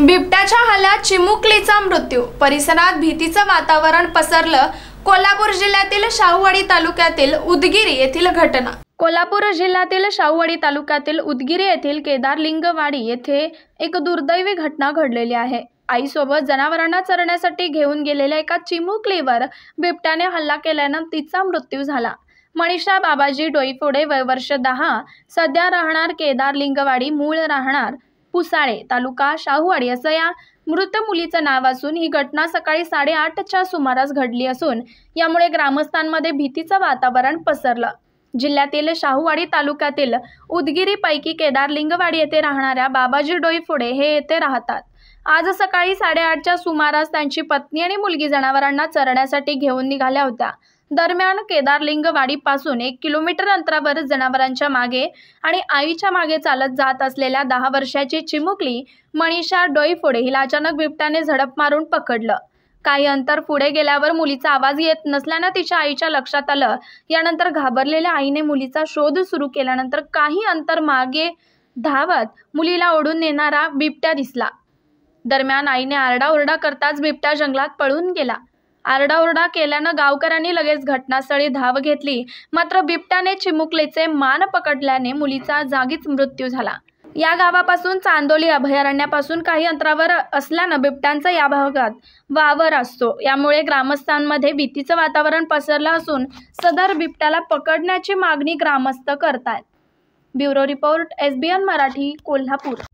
बिबट्याच्या हल्ल्यात चिमुकलीचा मृत्यू परिसरात भीतीचं वातावरण पसरलं कोल्हापूर जिल्ह्यातील शाहूवाडी तालुक्यातील उदगिरी येथील घटना कोल्हापूर जिल्ह्यातील शाहूवाडी तालुक्यातील उदगिरी येथील केदारलिंगवाडी येथे एक दुर्दैवी घटना घडलेली आहे आईसोबत जनावरांना चरण्यासाठी घेऊन गेलेल्या एका चिमुकलीवर बिबट्याने हल्ला केल्यानं तिचा मृत्यू झाला मनीषा बाबाजी डोईफोडे वय वर्ष दहा सध्या राहणार केदारलिंगवाडी मूळ राहणार कुसाळे तालुका शाहूवाडी असं या मृत मुलीचं नाव असून ही घटना सकाळी साडेआठच्या सुमारास घडली असून यामुळे ग्रामस्थांमध्ये भीतीचं वातावरण पसरलं जिल्ह्यातील शाहूवाडी तालुक्यातील उदगिरीपैकी केदारलिंगवाडी येथे राहणाऱ्या बाबाजी फुडे हे येथे राहतात आज सकाळी साडेआठच्या सुमारास त्यांची पत्नी आणि मुलगी जनावरांना चरण्यासाठी घेऊन निघाल्या होत्या दरम्यान पासून एक किलोमीटर अंतरावर जनावरांच्या मागे आणि आईच्या मागे चालत जात असलेल्या दहा वर्षाची चिमुकली मनीषा डोईफोडे हिला अचानक बिबट्याने झडप मारून पकडलं काही अंतर पुढे गेल्यावर मुलीचा आवाज येत नसल्यानं तिच्या आईच्या लक्षात आलं यानंतर घाबरलेल्या आईने मुलीचा शोध सुरू केल्यानंतर काही अंतर मागे धावत मुलीला ओढून नेणारा बिबट्या दिसला दरम्यान आईने आरडाओरडा करताच बिबट्या जंगलात पळून गेला आरडाओरडा केल्यानं गावकऱ्यांनी लगेच घटनास्थळी धाव घेतली मात्र बिबट्याने चिमुकलेचे मान पकडल्याने मुलीचा जागीच मृत्यू झाला या गावापासून चांदोली अभयारण्यापासून काही अंतरावर असल्यानं बिबट्यांचा या भागात वावर असतो यामुळे ग्रामस्थांमध्ये भीतीचं वातावरण पसरलं असून सदर बिबट्याला पकडण्याची मागणी ग्रामस्थ करतात bureau report SBN Marathi Kolhapur